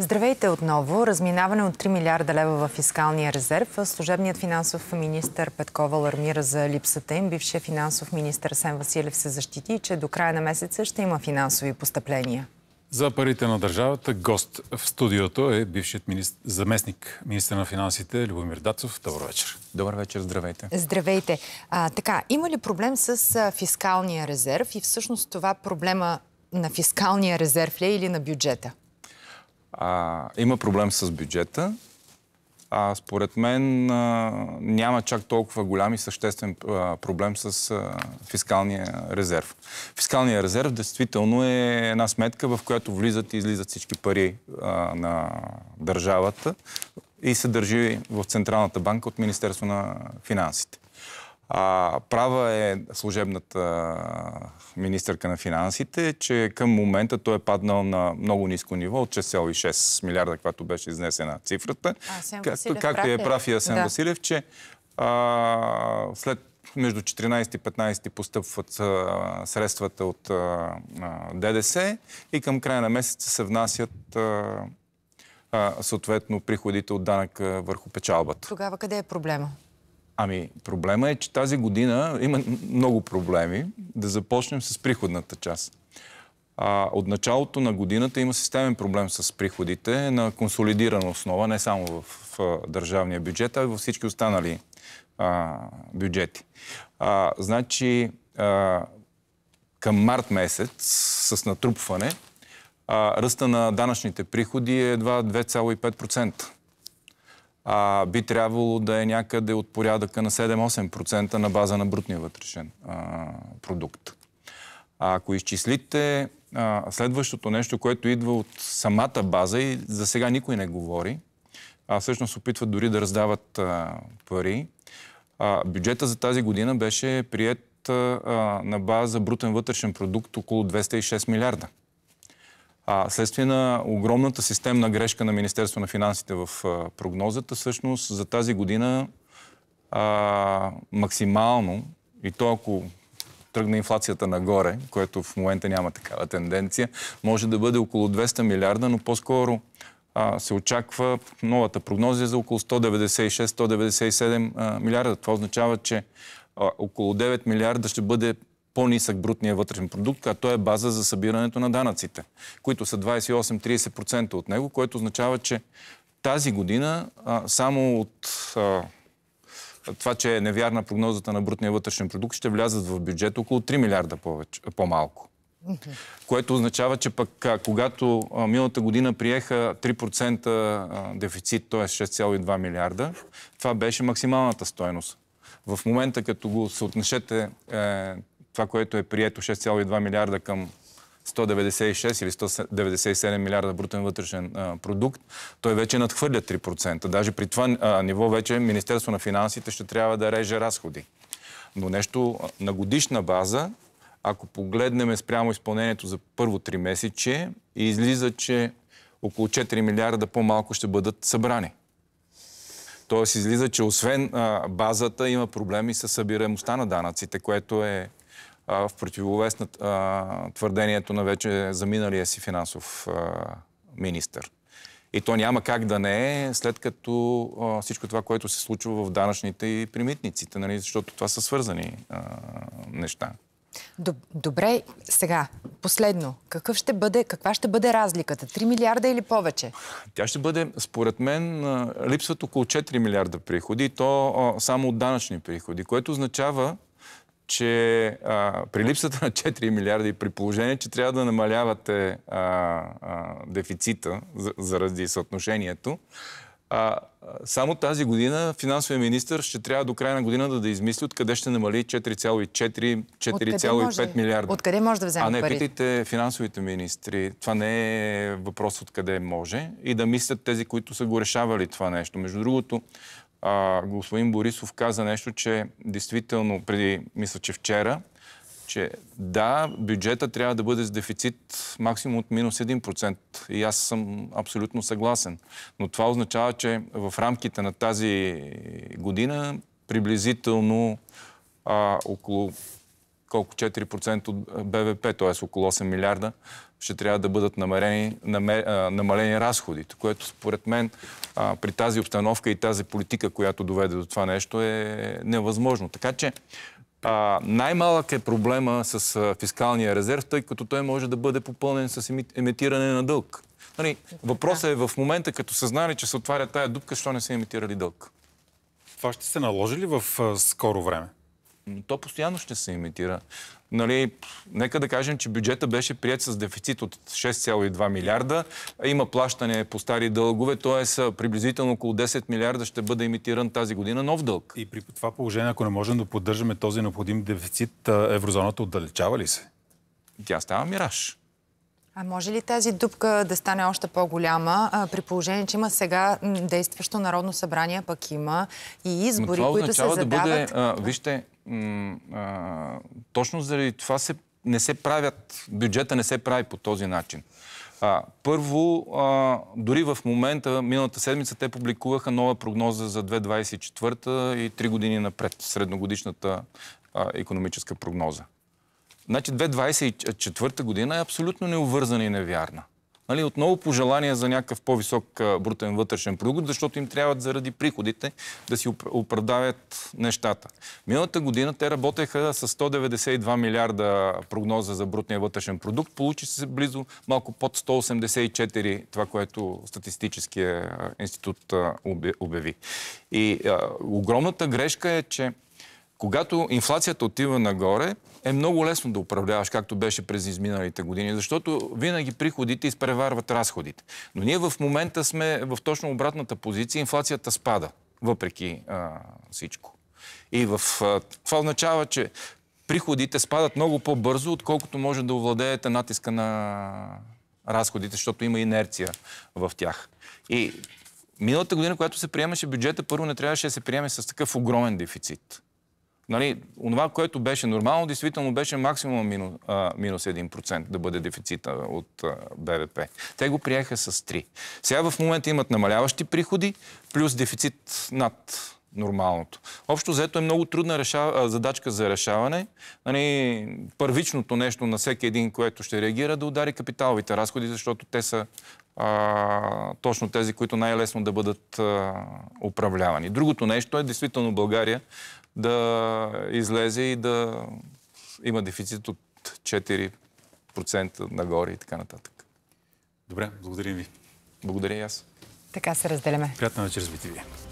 Здравейте отново. Разминаване от 3 милиарда лева в фискалния резерв. Служебният финансов министр Петкова алармира за липсата им. Бившият финансов министр Сен Василев се защити, че до края на месеца ще има финансови постъпления. За парите на държавата гост в студиото е бившият министр, заместник министр на финансите Любомир Дацов. Добър вечер. Добър вечер, здравейте. Здравейте. А, така, има ли проблем с фискалния резерв и всъщност това проблема на фискалния резерв ли е или на бюджета? А, има проблем с бюджета. А, според мен а, няма чак толкова голям и съществен а, проблем с а, фискалния резерв. Фискалния резерв действително е една сметка, в която влизат и излизат всички пари а, на държавата и се държи в Централната банка от Министерство на финансите. А, права е служебната министърка на финансите, че към момента той е паднал на много ниско ниво от 6,6 милиарда, която беше изнесена цифрата. както, както е, е прав и Асен да. Василев, че а, след между 14 и 15 постъпват а, средствата от а, ДДС и към края на месеца се внасят а, съответно приходите от данък върху печалбата. Тогава къде е проблема? Ами, проблема е, че тази година има много проблеми. Да започнем с приходната част. А, от началото на годината има системен проблем с приходите на консолидирана основа, не само в, в държавния бюджет, а и във всички останали а, бюджети. А, значи, а, към март месец с натрупване, а, ръста на данъчните приходи е едва 2,5% а, би трябвало да е някъде от порядъка на 7-8% на база на брутния вътрешен а, продукт. А ако изчислите а, следващото нещо, което идва от самата база и за сега никой не говори, а всъщност опитват дори да раздават а, пари, а, бюджета за тази година беше прият а, на база брутен вътрешен продукт около 206 милиарда. А, следствие на огромната системна грешка на Министерство на финансите в а, прогнозата, всъщност за тази година а, максимално, и то ако тръгне инфлацията нагоре, което в момента няма такава тенденция, може да бъде около 200 милиарда, но по-скоро се очаква новата прогноза е за около 196-197 милиарда. Това означава, че а, около 9 милиарда ще бъде по-нисък брутния вътрешен продукт, а той е база за събирането на данъците, които са 28-30% от него, което означава, че тази година а, само от а, това, че е невярна прогнозата на брутния вътрешен продукт, ще влязат в бюджет около 3 милиарда повече, по-малко. Okay. Което означава, че пък а, когато а, миналата година приеха 3% а, дефицит, т.е. 6,2 милиарда, това беше максималната стоеност. В момента, като го съотнесете е, това, което е прието 6,2 милиарда към 196 или 197 милиарда брутен вътрешен а, продукт, той вече надхвърля 3%. Даже при това а, ниво вече Министерство на финансите ще трябва да реже разходи. Но нещо на годишна база, ако погледнем спрямо изпълнението за първо три месече, излиза, че около 4 милиарда по-малко ще бъдат събрани. Тоест излиза, че освен а, базата има проблеми с събираемостта на данъците, което е в противовес на твърдението на вече заминалия си финансов министр. И то няма как да не е, след като всичко това, което се случва в данъчните и примитниците, нали? защото това са свързани неща. Добре, сега, последно. Какъв ще бъде, каква ще бъде разликата? 3 милиарда или повече? Тя ще бъде, според мен, липсват около 4 милиарда приходи, и то само от данъчни приходи, което означава, че а, при липсата на 4 милиарда и при положение, че трябва да намалявате а, а, дефицита заради съотношението, а, само тази година финансовия министр ще трябва до края на година да, да измисли откъде ще намали 4,4-4,5 милиарда. Откъде може да вземе А не, пари? питайте финансовите министри. Това не е въпрос откъде може. И да мислят тези, които са го решавали това нещо. Между другото, а, господин Борисов каза нещо, че действително преди, мисля, че вчера, че да, бюджета трябва да бъде с дефицит максимум от минус 1%. И аз съм абсолютно съгласен. Но това означава, че в рамките на тази година приблизително а, около колко 4% от БВП, т.е. около 8 милиарда, ще трябва да бъдат намерени, намер, а, намалени разходите, което според мен а, при тази обстановка и тази политика, която доведе до това нещо, е невъзможно. Така че най-малък е проблема с а, фискалния резерв, тъй като той може да бъде попълнен с емитиране на дълг. Нали, въпросът е в момента, като са че се отваря тая дупка, що не са емитирали дълг. Това ще се наложи ли в а, скоро време? То постоянно ще се имитира. Нали, нека да кажем, че бюджета беше прият с дефицит от 6,2 милиарда. Има плащане по стари дългове, т.е. приблизително около 10 милиарда ще бъде имитиран тази година нов дълг. И при това положение, ако не можем да поддържаме този необходим дефицит, еврозоната отдалечава ли се? Тя става мираж. А може ли тази дупка да стане още по-голяма, при положение, че има сега действащо Народно събрание, пък има и избори, които се задават... Да бъде, а, вижте, а, точно заради това се, не се правят, бюджета не се прави по този начин. А, първо, а, дори в момента, миналата седмица, те публикуваха нова прогноза за 2024 и 3 години напред, средногодишната а, економическа прогноза. Значи 2024 година е абсолютно неувързана и невярна. Нали, отново пожелания за някакъв по-висок брутен вътрешен продукт, защото им трябват заради приходите да си оправдавят нещата. Миналата година те работеха с 192 милиарда прогноза за брутния вътрешен продукт. Получи се близо малко под 184, това, което Статистическия институт обяви. И а, огромната грешка е, че когато инфлацията отива нагоре, е много лесно да управляваш, както беше през изминалите години, защото винаги приходите изпреварват разходите. Но ние в момента сме в точно обратната позиция. Инфлацията спада, въпреки а, всичко. И в, а, това означава, че приходите спадат много по-бързо, отколкото може да овладеете натиска на разходите, защото има инерция в тях. И миналата година, когато се приемаше бюджета, първо не трябваше да се приеме с такъв огромен дефицит нали, онова, което беше нормално, действително беше максимум минус, а, минус 1% да бъде дефицита от а, БВП. Те го приеха с 3. Сега в момента имат намаляващи приходи, плюс дефицит над нормалното. Общо взето е много трудна реша... задачка за решаване. Нали, първичното нещо на всеки един, което ще реагира, да удари капиталовите разходи, защото те са а, точно тези, които най-лесно да бъдат а, управлявани. Другото нещо е, действително България да излезе и да има дефицит от 4% нагоре и така нататък. Добре, благодарим ви. Благодаря и аз. Така се разделяме. Приятна вечер с BTV.